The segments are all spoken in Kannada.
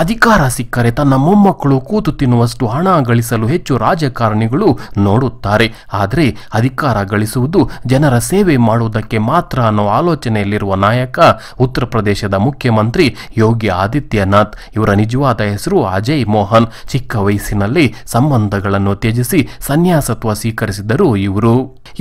ಅಧಿಕಾರ ಸಿಕ್ಕರೆ ತನ್ನ ಮೊಮ್ಮಕ್ಕಳು ಕೂತು ತಿನ್ನುವಷ್ಟು ಹಣ ಗಳಿಸಲು ಹೆಚ್ಚು ರಾಜಕಾರಣಿಗಳು ನೋಡುತ್ತಾರೆ ಆದರೆ ಅಧಿಕಾರ ಗಳಿಸುವುದು ಜನರ ಸೇವೆ ಮಾಡುವುದಕ್ಕೆ ಮಾತ್ರ ಅನ್ನೋ ಆಲೋಚನೆಯಲ್ಲಿರುವ ನಾಯಕ ಉತ್ತರ ಪ್ರದೇಶದ ಮುಖ್ಯಮಂತ್ರಿ ಯೋಗಿ ಆದಿತ್ಯನಾಥ್ ಇವರ ನಿಜವಾದ ಹೆಸರು ಅಜಯ್ ಮೋಹನ್ ಚಿಕ್ಕ ವಯಸ್ಸಿನಲ್ಲಿ ಸಂಬಂಧಗಳನ್ನು ತ್ಯಜಿಸಿ ಸನ್ಯಾಸತ್ವ ಸ್ವೀಕರಿಸಿದರು ಇವರು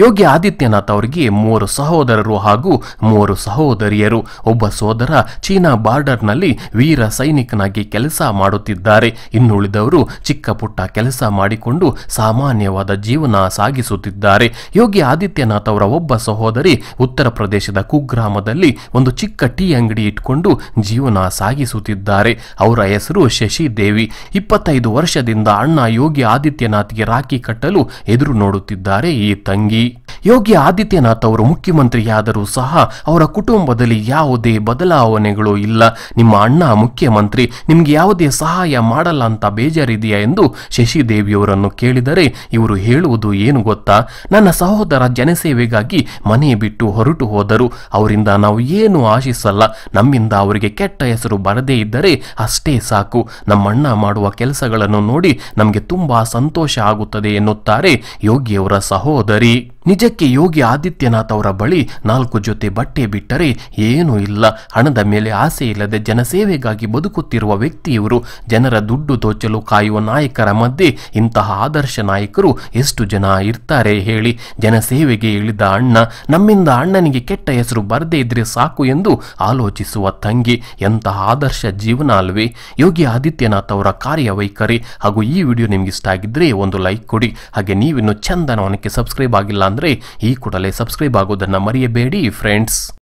ಯೋಗಿ ಆದಿತ್ಯನಾಥ್ ಅವರಿಗೆ ಮೂವರು ಸಹೋದರರು ಹಾಗೂ ಮೂವರು ಸಹೋದರಿಯರು ಒಬ್ಬ ಸಹೋದರ ಚೀನಾ ಬಾರ್ಡರ್ನಲ್ಲಿ ವೀರ ಸೈನಿಕನಾಗಿ ಕೆಲಸ ಮಾಡುತ್ತಿದ್ದಾರೆ ಇನ್ನುಳಿದವರು ಚಿಕ್ಕ ಪುಟ್ಟ ಕೆಲಸ ಮಾಡಿಕೊಂಡು ಸಾಮಾನ್ಯವಾದ ಜೀವನ ಸಾಗಿಸುತ್ತಿದ್ದಾರೆ ಯೋಗಿ ಆದಿತ್ಯನಾಥ್ ಅವರ ಒಬ್ಬ ಸಹೋದರಿ ಉತ್ತರ ಪ್ರದೇಶದ ಕುಗ್ರಾಮದಲ್ಲಿ ಒಂದು ಚಿಕ್ಕ ಟೀ ಅಂಗಡಿ ಇಟ್ಕೊಂಡು ಜೀವನ ಸಾಗಿಸುತ್ತಿದ್ದಾರೆ ಅವರ ಹೆಸರು ಶಶಿದೇವಿ ಇಪ್ಪತ್ತೈದು ವರ್ಷದಿಂದ ಅಣ್ಣ ಯೋಗಿ ಆದಿತ್ಯನಾಥ್ಗೆ ರಾಖಿ ಕಟ್ಟಲು ಎದುರು ನೋಡುತ್ತಿದ್ದಾರೆ ಈ ತಂಗಿ ಯೋಗಿ ಆದಿತ್ಯನಾಥ್ ಅವರು ಮುಖ್ಯಮಂತ್ರಿಯಾದರೂ ಸಹ ಅವರ ಕುಟುಂಬದಲ್ಲಿ ಯಾವುದೇ ಬದಲಾವಣೆಗಳು ಇಲ್ಲ ನಿಮ್ಮ ಅಣ್ಣ ಮುಖ್ಯಮಂತ್ರಿ ನಿಮಗೆ ಯಾವುದೇ ಸಹಾಯ ಮಾಡಲ್ಲ ಅಂತ ಬೇಜಾರಿದೆಯಾ ಎಂದು ಶಶಿದೇವಿಯವರನ್ನು ಕೇಳಿದರೆ ಇವರು ಹೇಳುವುದು ಏನು ಗೊತ್ತಾ ನನ್ನ ಸಹೋದರ ಜನಸೇವೆಗಾಗಿ ಮನೆ ಬಿಟ್ಟು ಹೊರಟು ಹೋದರು ಅವರಿಂದ ನಾವು ಏನು ಆಶಿಸಲ್ಲ ನಮ್ಮಿಂದ ಅವರಿಗೆ ಕೆಟ್ಟ ಹೆಸರು ಬರದೇ ಇದ್ದರೆ ಅಷ್ಟೇ ಸಾಕು ನಮ್ಮಣ್ಣ ಮಾಡುವ ಕೆಲಸಗಳನ್ನು ನೋಡಿ ನಮಗೆ ತುಂಬಾ ಸಂತೋಷ ಆಗುತ್ತದೆ ಎನ್ನುತ್ತಾರೆ ಯೋಗಿಯವರ ಸಹೋದರಿ ನಿಜ ಇದಕ್ಕೆ ಯೋಗಿ ಆದಿತ್ಯನಾಥ್ ಅವರ ಬಳಿ ನಾಲ್ಕು ಜೊತೆ ಬಟ್ಟೆ ಬಿಟ್ಟರೆ ಏನೂ ಇಲ್ಲ ಹಣದ ಮೇಲೆ ಆಸೆ ಇಲ್ಲದೆ ಜನಸೇವೆಗಾಗಿ ಬದುಕುತ್ತಿರುವ ವ್ಯಕ್ತಿಯವರು ಜನರ ದುಡ್ಡು ದೋಚಲು ಕಾಯುವ ನಾಯಕರ ಮಧ್ಯೆ ಇಂತಹ ಆದರ್ಶ ನಾಯಕರು ಎಷ್ಟು ಜನ ಇರ್ತಾರೆ ಹೇಳಿ ಜನಸೇವೆಗೆ ಇಳಿದ ಅಣ್ಣ ನಮ್ಮಿಂದ ಅಣ್ಣನಿಗೆ ಕೆಟ್ಟ ಹೆಸರು ಬರದೇ ಇದ್ರೆ ಸಾಕು ಎಂದು ಆಲೋಚಿಸುವ ತಂಗಿ ಎಂತಹ ಆದರ್ಶ ಜೀವನ ಅಲ್ವೇ ಯೋಗಿ ಆದಿತ್ಯನಾಥ್ ಅವರ ಕಾರ್ಯವೈಖರಿ ಹಾಗೂ ಈ ವಿಡಿಯೋ ನಿಮ್ಗೆ ಇಷ್ಟ ಆಗಿದ್ರೆ ಒಂದು ಲೈಕ್ ಕೊಡಿ ಹಾಗೆ ನೀವಿನ್ನು ಚಂದನವನಕ್ಕೆ ಸಬ್ಸ್ಕ್ರೈಬ್ ಆಗಿಲ್ಲ ಅಂದರೆ ಈ ಕೂಡಲೇ ಸಬ್ಸ್ಕ್ರೈಬ್ ಆಗೋದನ್ನು ಮರೆಯಬೇಡಿ ಫ್ರೆಂಡ್ಸ್